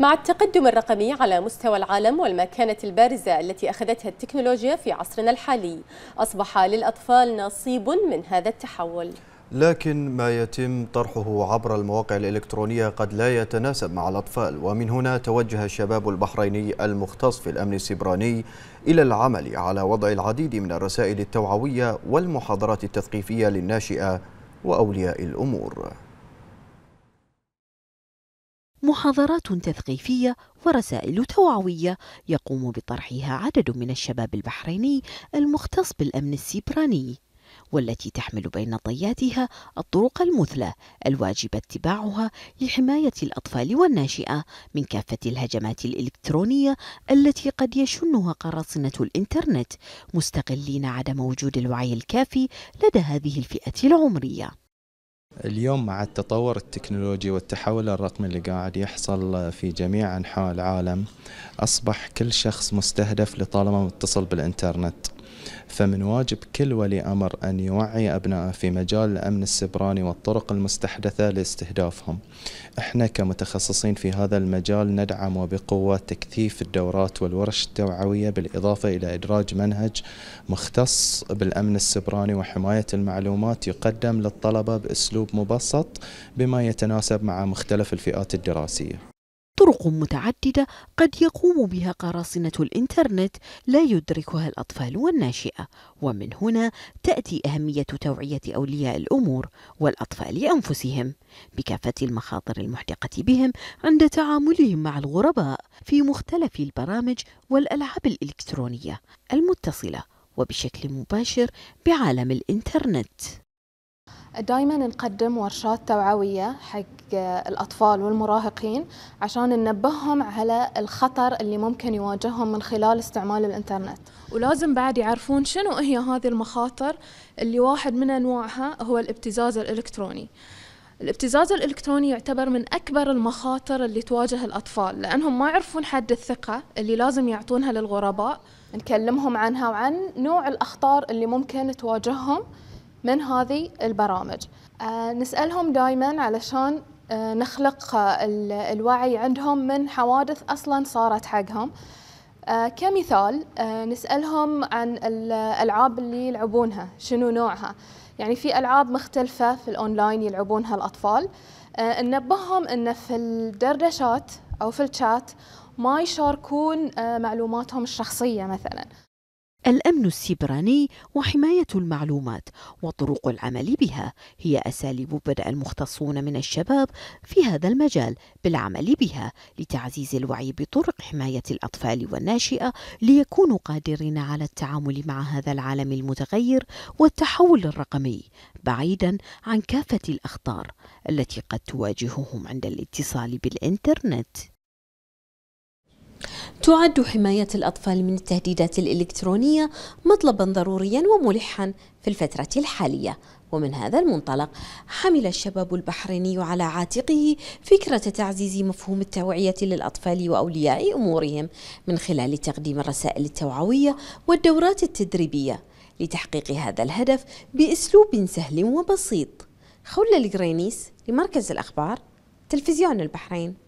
مع التقدم الرقمي على مستوى العالم والمكانة البارزة التي أخذتها التكنولوجيا في عصرنا الحالي أصبح للأطفال نصيب من هذا التحول لكن ما يتم طرحه عبر المواقع الإلكترونية قد لا يتناسب مع الأطفال ومن هنا توجه الشباب البحريني المختص في الأمن السبراني إلى العمل على وضع العديد من الرسائل التوعوية والمحاضرات التثقيفية للناشئة وأولياء الأمور محاضرات تثقيفية ورسائل توعوية يقوم بطرحها عدد من الشباب البحريني المختص بالأمن السيبراني والتي تحمل بين طياتها الطرق المثلى الواجب اتباعها لحماية الأطفال والناشئة من كافة الهجمات الإلكترونية التي قد يشنها قراصنة الإنترنت مستغلين عدم وجود الوعي الكافي لدى هذه الفئة العمرية اليوم مع التطور التكنولوجي والتحول الرقمي اللي قاعد يحصل في جميع أنحاء العالم أصبح كل شخص مستهدف لطالما متصل بالإنترنت فمن واجب كل ولي أمر أن يوعي أبنائه في مجال الأمن السبراني والطرق المستحدثة لاستهدافهم احنا كمتخصصين في هذا المجال ندعم وبقوة تكثيف الدورات والورش التوعوية بالإضافة إلى إدراج منهج مختص بالأمن السبراني وحماية المعلومات يقدم للطلبة بأسلوب مبسط بما يتناسب مع مختلف الفئات الدراسية طرق متعددة قد يقوم بها قراصنة الإنترنت لا يدركها الأطفال والناشئة ومن هنا تأتي أهمية توعية أولياء الأمور والأطفال أنفسهم بكافة المخاطر المحدقة بهم عند تعاملهم مع الغرباء في مختلف البرامج والألعاب الإلكترونية المتصلة وبشكل مباشر بعالم الإنترنت دائما نقدم ورشات توعوية حق الأطفال والمراهقين عشان ننبههم على الخطر اللي ممكن يواجههم من خلال استعمال الإنترنت ولازم بعد يعرفون شنو هي هذه المخاطر اللي واحد من أنواعها هو الابتزاز الإلكتروني الابتزاز الإلكتروني يعتبر من أكبر المخاطر اللي تواجه الأطفال لأنهم ما يعرفون حد الثقة اللي لازم يعطونها للغرباء نكلمهم عنها وعن نوع الأخطار اللي ممكن تواجههم من هذه البرامج آه، نسألهم دائما علشان آه، نخلق الوعي عندهم من حوادث أصلا صارت حقهم آه، كمثال نسألهم عن الألعاب اللي يلعبونها شنو نوعها يعني في ألعاب مختلفة في الأونلاين يلعبونها الأطفال ننبههم أن في الدردشات أو في الشات ما يشاركون معلوماتهم الشخصية مثلاً الأمن السيبراني وحماية المعلومات وطرق العمل بها هي أساليب بدأ المختصون من الشباب في هذا المجال بالعمل بها لتعزيز الوعي بطرق حماية الأطفال والناشئة ليكونوا قادرين على التعامل مع هذا العالم المتغير والتحول الرقمي بعيدا عن كافة الأخطار التي قد تواجههم عند الاتصال بالإنترنت. تعد حماية الأطفال من التهديدات الإلكترونية مطلبا ضروريا وملحا في الفترة الحالية ومن هذا المنطلق حمل الشباب البحريني على عاتقه فكرة تعزيز مفهوم التوعية للأطفال وأولياء أمورهم من خلال تقديم الرسائل التوعوية والدورات التدريبية لتحقيق هذا الهدف بأسلوب سهل وبسيط خولة الجرينيس لمركز الأخبار تلفزيون البحرين